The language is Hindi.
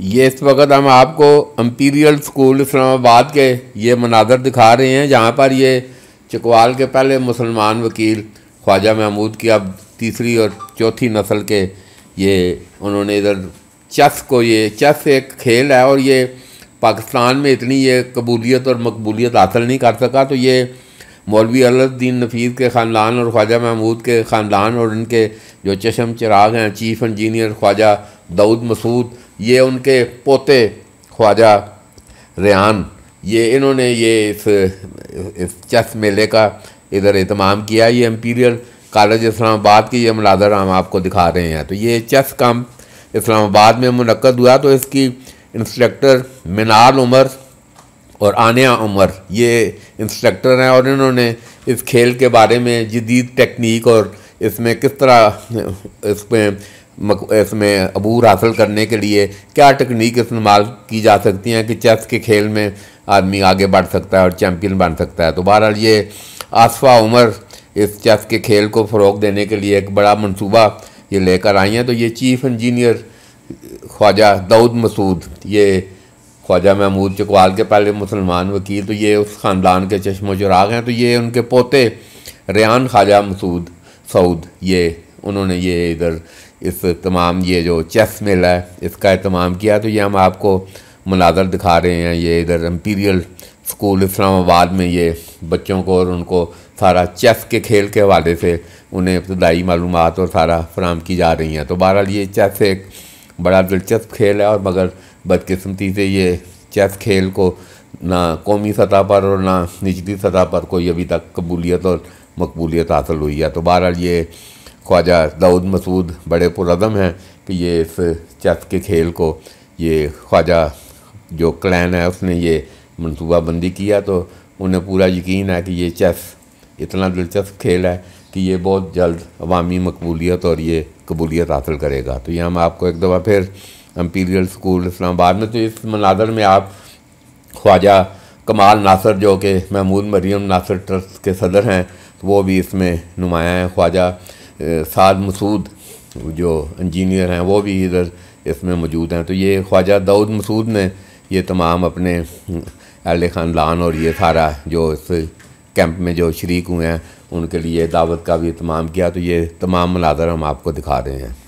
ये इस वक्त हम आपको अम्पीरियल स्कूल इस्लामाबाद के ये मनाजर दिखा रहे हैं जहाँ पर ये चकवाल के पहले मुसलमान वकील ख्वाजा महमूद की अब तीसरी और चौथी नस्ल के ये उन्होंने इधर चस को ये चस एक खेल है और ये पाकिस्तान में इतनी ये कबूलियत और मकबूलियत हासिल नहीं कर सका तो ये मौलवी अलद्दीन नफीस के ख़ानदान और ख्वाजा महमूद के ख़ानदान और उनके जो चशम चिराग हैं चीफ इंजीनियर ख्वाजा दाऊद मसूद ये उनके पोते ख्वाजा रेहान ये इन्होंने ये इस, इस चस मेले का इधर अहतमाम किया ये एम्पीरियल कॉलेज इस्लामाबाद की ये मनाजर हम आपको दिखा रहे हैं तो ये चस कम इस्लामाबाद में मनक़द हुआ तो इसकी इंस्ट्रक्टर मिनाल उमर और आनिया उमर ये इंस्ट्रक्टर हैं और इन्होंने इस खेल के बारे में जदीद टेक्निक और इसमें किस तरह इसमें इसमें अबूर हासिल करने के लिए क्या टेक्निक इस्तेमाल की जा सकती हैं कि चेस के खेल में आदमी आगे बढ़ सकता है और चैम्पियन बन सकता है तो बहरहाल ये आसफ़ा उमर इस चेस के खेल को फ़रोग देने के लिए एक बड़ा मनसूबा ये लेकर आई हैं तो ये चीफ़ इंजीनियर ख्वाजा दाऊद मसूद ये ख्वाजा महमूद चकवाल के पहले मुसलमान वकील तो ये उस ख़ानदान के चश्मो चराग हैं तो ये उनके पोते रेहान ख्वाजा मसूद सऊद ये उन्होंने ये इधर इस तमाम ये जो चेस मिल है इसका अहतमाम किया तो ये हम आपको मनाजर दिखा रहे हैं ये इधर एम्पीरियल स्कूल इस्लामाबाद में ये बच्चों को और उनको सारा चेस के खेल के हवाले से उन्हें इब्तदाई मालूम और सारा फराम की जा रही हैं तो बहरहाल ये चेस एक बड़ा दिलचस्प खेल है और मगर बदकस्मती से ये चेस खेल को ना कौमी सतह पर और ना निचली सतह पर कोई अभी तक कबूलियत और मकबूलियत हासिल हुई है तो बहरहाल ये ख्वाजा दाऊद मसूद बड़े पुरम हैं कि ये इस चेस के खेल को ये ख्वाजा जो क्लैन है उसने ये मनसूबाबंदी किया तो उन्हें पूरा यकीन है कि ये चेस इतना दिलचस्प खेल है कि ये बहुत जल्द अवामी मकबूलियत और ये कबूलियत हासिल करेगा तो ये हम आपको एक दफ़ा फिर इम्पीरियल स्कूल इस्लामाबाद में तो इस मनाजर में आप ख्वाजा कमाल नासर जो कि महमूद मरीम नासर ट्रस्ट के सदर हैं तो वो भी इसमें नुमाया हैं ख्वाजा साद मसूद जो इंजीनियर हैं वो भी इधर इसमें मौजूद हैं तो ये ख्वाजा दाऊद मसूद ने ये तमाम अपने अहल ख़ानदान और ये सारा जो इस कैंप में जो शरीक हुए हैं उनके लिए दावत का भी इतमाम किया तो ये तमाम मनाजर हम आपको दिखा रहे हैं